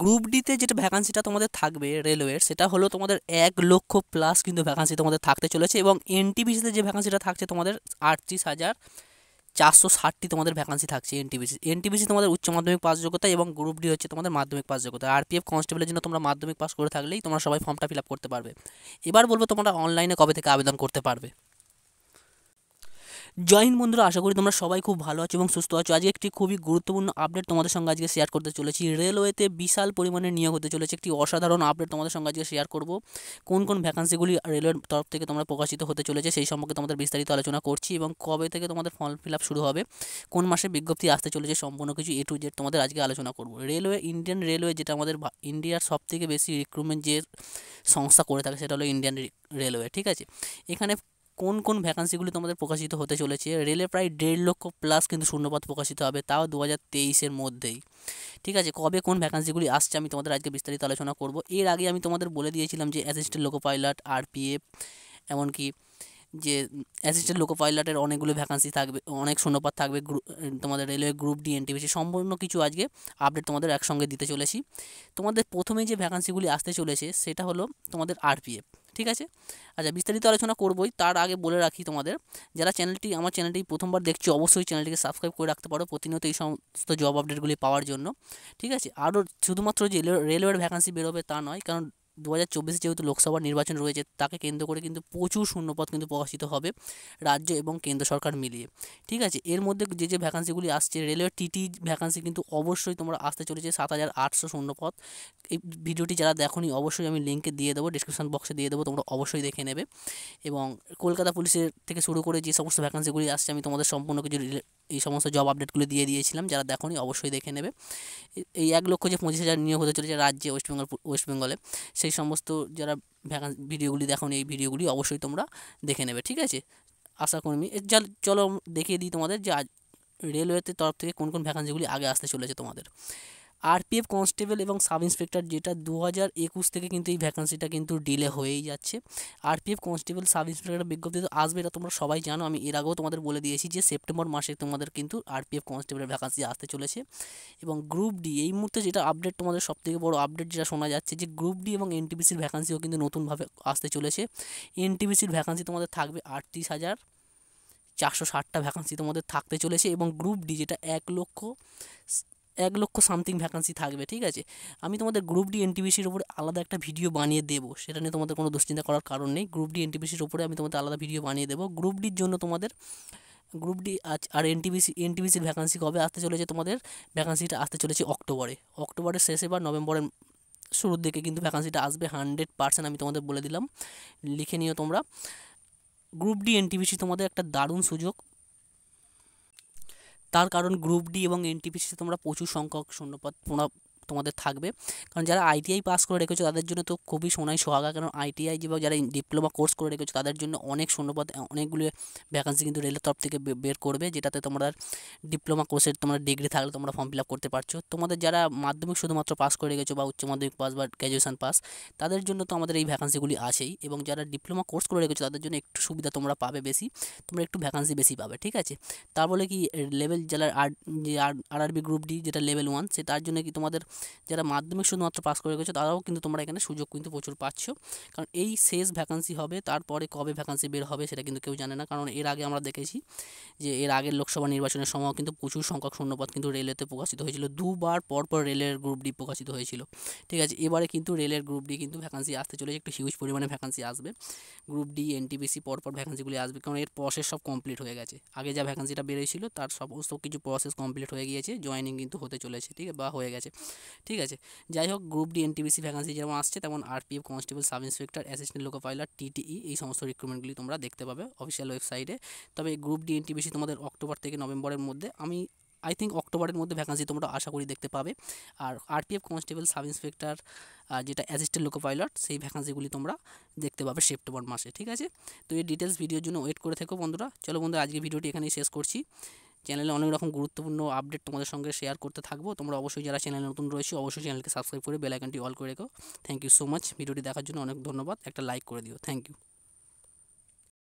group ডিতে যেটা ভ্যাকান্সিটা তোমাদের থাকবে রেলওয়ের সেটা হলো তোমাদের এক লক্ষ প্লাস কিন্তু ভ্যাকান্সি তোমাদের থাকতে চলেছে এবং এনটিপিসিতে যে ভ্যাকান্সিটা থাকছে তোমাদের আটত্রিশ হাজার চারশো ষাটটি তোমাদের ভ্যাকান্সি থাকছে এনটিপিসি এনটিপিসি তোমাদের উচ্চ মাধ্যমিক পাস যোগ্যতা এবং গ্রুপ ডি হচ্ছে তোমাদের মাধ্যমিক পাস যোগ্যতা আরপিএফ কনস্টেবলের জন্য তোমরা মাধ্যমিক পাস করে থাকলেই তোমরা সবাই ফর্মটা ফিল আপ করতে পারবে এবার বলবো তোমরা অনলাইনে কবে থেকে আবেদন করতে পারবে জয় হিন্দ বন্ধুরা আশা করি তোমরা সবাই খুব ভালো আছো এবং সুস্থ আছো আজকে একটি খুবই গুরুত্বপূর্ণ আপডেট তোমাদের সঙ্গে আজকে শেয়ার করতে চলেছি রেলওয়েতে বিশাল পরিমাণে নিয়োগ হতে চলেছে একটি অসাধারণ আপডেট তোমাদের সঙ্গে আজকে শেয়ার করব কোন কোন ভ্যাকান্সিগুলি রেলওয়ের তরফ থেকে তোমরা প্রকাশিত হতে চলেছে সেই সম্পর্কে তোমাদের বিস্তারিত আলোচনা করছি এবং কবে থেকে তোমাদের ফর্ম ফিল আপ শুরু হবে কোন মাসে বিজ্ঞপ্তি আসতে চলেছে সম্পূর্ণ কিছু এ টু জেড তোমাদের আজকে আলোচনা করব রেলওয়ে ইন্ডিয়ান রেলওয়ে যেটা আমাদের ইন্ডিয়ার সব থেকে বেশি রিক্রুটমেন্ট যে সংস্থা করে থাকে সেটা হলো ইন্ডিয়ান রেলওয়ে ঠিক আছে এখানে কোন কোন ভ্যাকান্সিগুলি তোমাদের প্রকাশিত হতে চলেছে রেলে প্রায় দেড় লক্ষ প্লাস কিন্তু শূন্যপদ প্রকাশিত হবে তাও দু হাজার তেইশের মধ্যেই ঠিক আছে কবে কোন ভ্যাকান্সিগুলি আসছে আমি তোমাদের আজকে বিস্তারিত আলোচনা করব এর আগে আমি তোমাদের বলে দিয়েছিলাম যে অ্যাসিস্ট্যান্ট লোকো পাইলট আরপিএফ এমনকি যে অ্যাসিস্ট্যান্ট লোকো পাইলটের অনেকগুলো ভ্যাকান্সি থাকবে অনেক শূন্যপাত থাকবে তোমাদের রেলওয়ে গ্রুপ ডি এনটিপিসি সম্পূর্ণ কিছু আজকে আপডেট তোমাদের একসঙ্গে দিতে চলেছি তোমাদের প্রথমে যে ভ্যাকান্সিগুলি আসতে চলেছে সেটা হলো তোমাদের আরপিএফ ঠিক আছে আচ্ছা বিস্তারিত আলোচনা করবই তার আগে বলে রাখি তোমাদের যারা চ্যানেলটি আমার চ্যানেলটি প্রথমবার দেখছি অবশ্যই চ্যানেলটিকে সাবস্ক্রাইব করে রাখতে পারো প্রতিনিয়ত এই সমস্ত জব আপডেটগুলি পাওয়ার জন্য ঠিক আছে আরও শুধুমাত্র যে রেলওয়ের ভ্যাকান্সি বেরোবে তা নয় কারণ দু হাজার চব্বিশে যেহেতু লোকসভা নির্বাচন রয়েছে তাকে কেন্দ্র করে কিন্তু প্রচুর শূন্যপদ কিন্তু প্রকাশিত হবে রাজ্য এবং কেন্দ্র সরকার মিলিয়ে ঠিক আছে এর মধ্যে যে যে ভ্যাকান্সিগুলি আসছে রেলওয়ে টিটি ভ্যাকান্সি কিন্তু অবশ্যই তোমরা আসতে চলেছে সাত হাজার আটশো শূন্যপদ এই ভিডিওটি যারা দেখনি অবশ্যই আমি লিঙ্কে দিয়ে দেবো ডিসক্রিপশন বক্সে দিয়ে দেবো তোমরা অবশ্যই দেখে নেবে এবং কলকাতা পুলিশের থেকে শুরু করে যে সমস্ত ভ্যাকান্সিগুলি আসছে আমি তোমাদের সম্পূর্ণ কিছু এই সমস্ত জব আপডেটগুলো দিয়ে দিয়েছিলাম যারা দেখনি অবশ্যই দেখে নেবে এই এক লক্ষ যে পঁচিশ হাজার নিয়োগ হতে চলেছে রাজ্যে ওয়েস্ট বেঙ্গল ওয়েস্ট বেঙ্গলে সে সেই সমস্ত যারা ভ্যাকান ভিডিওগুলি দেখো এই ভিডিওগুলি অবশ্যই তোমরা দেখে নেবে ঠিক আছে আশাকর্মী যা চলো দেখিয়ে দিই তোমাদের যে রেলওয়েতে তরফ থেকে কোন কোন ভ্যাকান্সিগুলি আগে আসতে চলেছে তোমাদের আরপিএফ কনস্টেবল এবং সাব ইন্সপেক্টর যেটা দু হাজার একুশ থেকে কিন্তু এই ভ্যাকান্সিটা কিন্তু ডিলে হয়েই যাচ্ছে আরপিএফ কনস্টেবল সাব ইন্সপেক্টর বিজ্ঞপ্তি তো আসবে এটা তোমরা সবাই জানো আমি এর আগেও তোমাদের বলে দিয়েছি যে সেপ্টেম্বর মাসে তোমাদের কিন্তু আরপিএফ কনস্টেবলের ভ্যাকান্সি আসতে চলেছে এবং গ্রুপ ডি এই মুহূর্তে যেটা আপডেট তোমাদের সবথেকে বড় আপডেট যেটা শোনা যাচ্ছে যে গ্রুপ ডি এবং এনটিপিসির ভ্যাকান্সিও কিন্তু নতুনভাবে আসতে চলেছে এনটিপিসির ভ্যাকান্সি তোমাদের থাকবে আটত্রিশ হাজার চারশো ষাটটা ভ্যাকান্সি তোমাদের থাকতে চলেছে এবং গ্রুপ ডি যেটা এক লক্ষ এক লক্ষ সামথিং ভ্যাকান্সি থাকবে ঠিক আছে আমি তোমাদের গ্রুপ ডি এনটিবিসির ওপরে আলাদা একটা ভিডিও বানিয়ে দেবো সেটা নিয়ে তোমাদের কোনো দুশ্চিন্তা করার কারণ নেই গ্রুপ ডি এনটিবিসির ওপরে আমি তোমাদের আলাদা ভিডিও বানিয়ে দেবো গ্রুপ ডির জন্য তোমাদের গ্রুপ ডি আজ আর এনটিবিসি এনটিবিসির ভ্যাকান্সি কবে আসতে চলেছে তোমাদের ভ্যাকান্সিটা আসতে চলেছে অক্টোবরে অক্টোবরের শেষে বা নভেম্বরের শুরুর দিকে কিন্তু ভ্যাকান্সিটা আসবে হান্ড্রেড পার্সেন্ট আমি তোমাদের বলে দিলাম লিখে নিও তোমরা গ্রুপ ডি এনটিবিসি তোমাদের একটা দারুণ সুযোগ তার কারণ গ্রুপ ডি এবং এনটিপিসিতে তোমরা প্রচুর সংখ্যক শূন্যপদ তোমাদের থাকবে কারণ যারা আইটিআই পাস করে রেখেছো তাদের জন্য তো খুবই সোনাই সোহাগা কারণ আইটিআই বা যারা ডিপ্লোমা কোর্স করে রেখেছো তাদের জন্য অনেক শূন্যপদ অনেকগুলো ভ্যাকান্সি কিন্তু রেলের তরফ থেকে বের করবে যেটাতে তোমরা ডিপ্লোমা কোর্সের তোমরা ডিগ্রি থাকলে তোমরা ফর্ম ফিল আপ করতে পারছো তোমাদের যারা মাধ্যমিক শুধুমাত্র পাস করে রেখেছো বা উচ্চ মাধ্যমিক পাস বা গ্র্যাজুয়েশন পাস তাদের জন্য তো আমাদের এই ভ্যাকান্সিগুলি আছেই এবং যারা ডিপ্লোমা কোর্স করে রেখেছো তাদের জন্য একটু সুবিধা তোমরা পাবে বেশি তোমরা একটু ভ্যাকান্সি বেশি পাবে ঠিক আছে তার বলে কি লেভেল যারা আর যে আর আরআরবি গ্রুপ ডি যেটা লেভেল ওয়ান সে তার জন্য কি তোমাদের যারা মাধ্যমিক শুধুমাত্র পাস করে গেছে তারাও কিন্তু তোমরা এখানে সুযোগ কিন্তু প্রচুর পাচ্ছ কারণ এই শেষ ভ্যাকান্সি হবে তারপরে কবে ভ্যাকান্সি বের হবে সেটা কিন্তু কেউ জানে না কারণ এর আগে আমরা দেখেছি যে এর আগের লোকসভা নির্বাচনের সময় কিন্তু প্রচুর সংখ্যক শূন্যপদ কিন্তু রেলেতে প্রকাশিত হয়েছিল দুবার পরপর রেলের গ্রুপ ডি প্রকাশিত হয়েছিল ঠিক আছে এবারে কিন্তু রেলের গ্রুপ ডি কিন্তু ভ্যাকান্সি আসতে চলেছে একটু হিউজ পরিমাণে ভ্যাকান্সি আসবে গ্রুপ ডি এনটিপিসি পরপর ভ্যাকান্সিগুলি আসবে কারণ এর প্রসেস সব কমপ্লিট হয়ে গেছে আগে যা ভ্যাকান্সিটা বেরোয়েছিল তার সমস্ত কিছু প্রসেস কমপ্লিট হয়ে গিয়েছে জয়েনিং কিন্তু হতে চলেছে ঠিক বা হয়ে গেছে ঠিক আছে যাই হোক গ্রুপ ডি এনটিবিসি ভ্যাকান্সি যেমন আসছে তেমন RPF constable sub inspector assistant loco pilot TTE এই সমস্ত রিক্রুটমেন্টগুলি তোমরা দেখতে পাবে অফিসিয়াল ওয়েবসাইটে তবে গ্রুপ ডি এনটিবিসি তোমাদের অক্টোবর থেকে নভেম্বরের মধ্যে আমি আই থিঙ্ক অক্টোবরের মধ্যে ভ্যাকান্সি তোমরা আশা করি দেখতে পাবে আর আরপিএফ কনস্টেবল সাব ইন্সপেক্টর যেটা অ্যাসিস্ট্যান্ট লোকো পাইলট সেই ভ্যাকান্সিগুলি তোমরা দেখতে পাবে সেপ্টেম্বর মাসে ঠিক আছে তো এই ডিটেলস ভিডিওর জন্য ওয়েট করে থেকো বন্ধুরা চলো বন্ধুরা আজকে ভিডিওটি এখানেই শেষ করছি চ্যানেলে অনেক রকম গুরুত্বপূর্ণ আপডেট তোমাদের সঙ্গে শেয়ার করতে থাকবো তোমরা অবশ্যই যারা চ্যানেলে নতুন রয়েছে অবশ্যই চ্যানেলকে সাবস্ক্রাইব করে বেলাইকনটি অল করে রেখো থ্যাংক ইউ সো মাচ ভিডিওটি দেখার জন্য অনেক ধন্যবাদ একটা লাইক করে দিও থ্যাংক ইউ